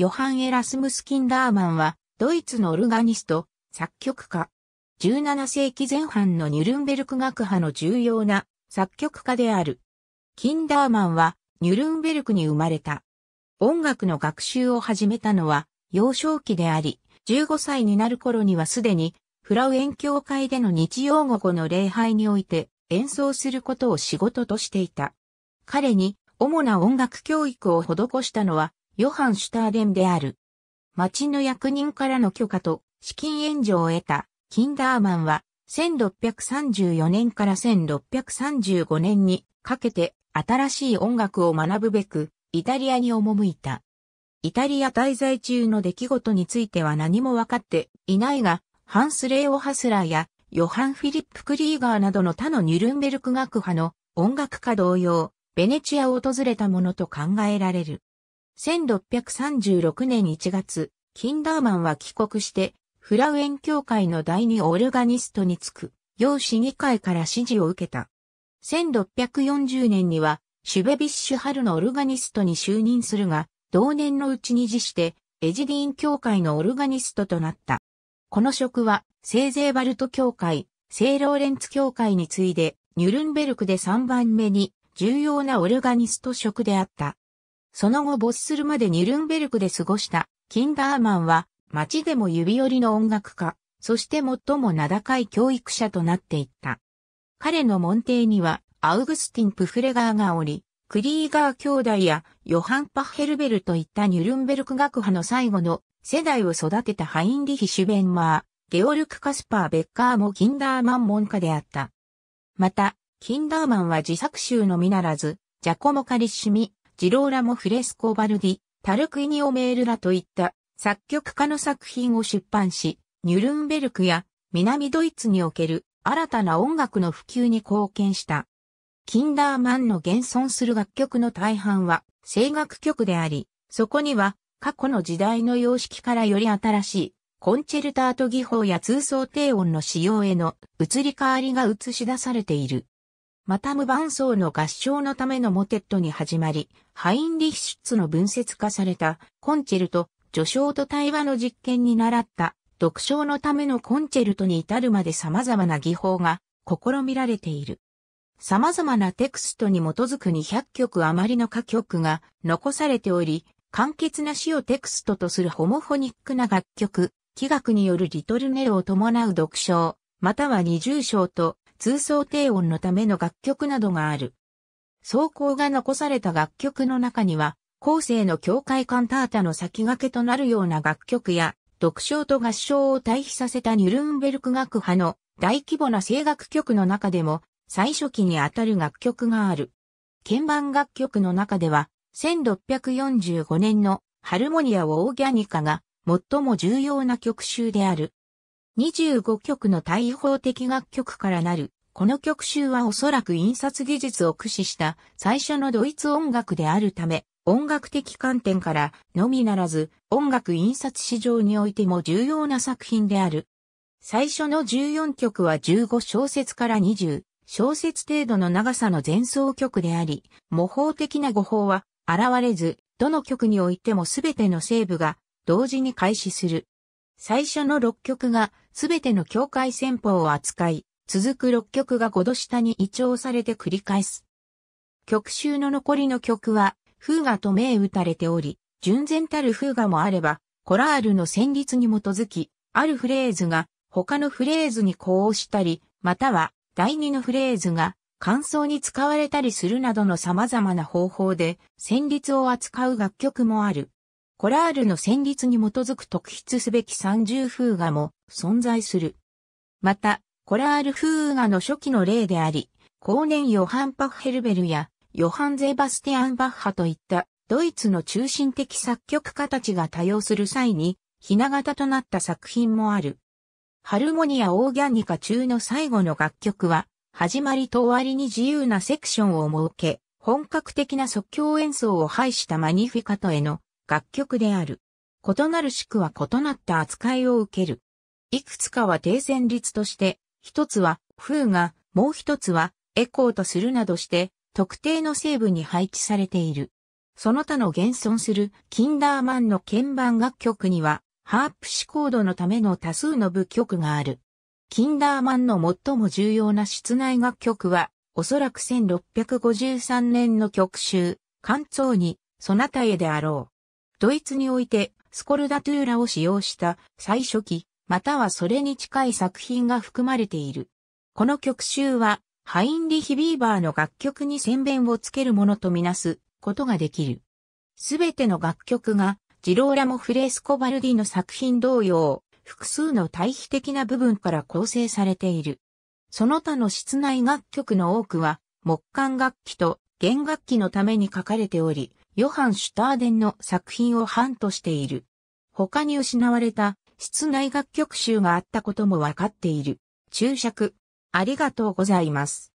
ヨハン・エラスムス・キンダーマンは、ドイツのオルガニスト、作曲家。17世紀前半のニュルンベルク学派の重要な作曲家である。キンダーマンは、ニュルンベルクに生まれた。音楽の学習を始めたのは、幼少期であり、15歳になる頃にはすでに、フラウエン教会での日曜午後の礼拝において演奏することを仕事としていた。彼に主な音楽教育を施したのはヨハン・シュターデンである。町の役人からの許可と資金援助を得たキンダーマンは1634年から1635年にかけて新しい音楽を学ぶべくイタリアに赴いた。イタリア滞在中の出来事については何も分かっていないが、ハンス・レイオ・ハスラーやヨハン・フィリップ・クリーガーなどの他のニュルンベルク学派の音楽家同様、ベネチアを訪れたものと考えられる。1636年1月、キンダーマンは帰国して、フラウエン教会の第二オルガニストにつく、要市議会から指示を受けた。1640年には、シュベビッシュ春のオルガニストに就任するが、同年のうちに辞して、エジディーン教会のオルガニストとなった。この職は、聖ゼーバルト教会、聖ローレンツ教会に次いで、ニュルンベルクで3番目に重要なオルガニスト職であった。その後没するまでニュルンベルクで過ごしたキンダーマンは街でも指折りの音楽家、そして最も名高い教育者となっていった。彼の門弟にはアウグスティン・プフレガーがおり、クリーガー兄弟やヨハン・パッヘルベルといったニュルンベルク学派の最後の世代を育てたハインリヒ・シュベンマー、ゲオルク・カスパー・ベッカーもキンダーマン門下であった。また、キンダーマンは自作集のみならず、ジャコモ・カリッシュミ、ジローラもフレスコバルディ、タルクイニオメールらといった作曲家の作品を出版し、ニュルンベルクや南ドイツにおける新たな音楽の普及に貢献した。キンダーマンの現存する楽曲の大半は声楽曲であり、そこには過去の時代の様式からより新しいコンチェルタート技法や通奏低音の使用への移り変わりが映し出されている。また無伴奏の合唱のためのモテットに始まり、ハインリヒシュツの分節化されたコンチェルト、序章と対話の実験に習った読唱のためのコンチェルトに至るまで様々な技法が試みられている。様々なテクストに基づく200曲余りの歌曲が残されており、簡潔な詩をテクストとするホモフォニックな楽曲、器楽によるリトルネロを伴う読唱、または二重唱と通奏低音のための楽曲などがある。奏功が残された楽曲の中には、後世の教会カンタータの先駆けとなるような楽曲や、読唱と合唱を対比させたニュルンベルク学派の大規模な声楽曲の中でも、最初期にあたる楽曲がある。鍵盤楽曲の中では、1645年のハルモニア・ウォーギャニカが最も重要な曲集である。25曲の対法的楽曲からなる、この曲集はおそらく印刷技術を駆使した最初のドイツ音楽であるため、音楽的観点からのみならず音楽印刷市場においても重要な作品である。最初の14曲は15小節から20小節程度の長さの前奏曲であり、模倣的な語法は現れず、どの曲においても全てのー部が同時に開始する。最初の6曲がすべての境界戦法を扱い、続く6曲が5度下に移調されて繰り返す。曲集の残りの曲は、風画と銘打たれており、純然たる風画もあれば、コラールの旋律に基づき、あるフレーズが他のフレーズに呼応したり、または第二のフレーズが感想に使われたりするなどの様々な方法で旋律を扱う楽曲もある。コラールの旋律に基づく特筆すべき三重風画も存在する。また、コラール風画の初期の例であり、後年ヨハン・パッヘルベルやヨハン・ゼバスティアン・バッハといったドイツの中心的作曲家たちが多用する際に、雛形となった作品もある。ハルモニア・オーギャンニカ中の最後の楽曲は、始まりと終わりに自由なセクションを設け、本格的な即興演奏を排したマニフィカトへの楽曲である。異なる宿は異なった扱いを受ける。いくつかは低旋律として、一つは風が、もう一つはエコーとするなどして、特定の成分に配置されている。その他の現存するキンダーマンの鍵盤楽曲には、ハープシコードのための多数の部曲がある。キンダーマンの最も重要な室内楽曲は、おそらく1653年の曲集、関東に、そなたへであろう。ドイツにおいてスコルダトゥーラを使用した最初期、またはそれに近い作品が含まれている。この曲集は、ハインリヒ・ビーバーの楽曲に宣伝をつけるものとみなすことができる。すべての楽曲が、ジローラモ・フレスコ・バルディの作品同様、複数の対比的な部分から構成されている。その他の室内楽曲の多くは、木管楽器と弦楽器のために書かれており、ヨハン・シュターデンの作品を範としている。他に失われた室内楽曲集があったこともわかっている。注釈。ありがとうございます。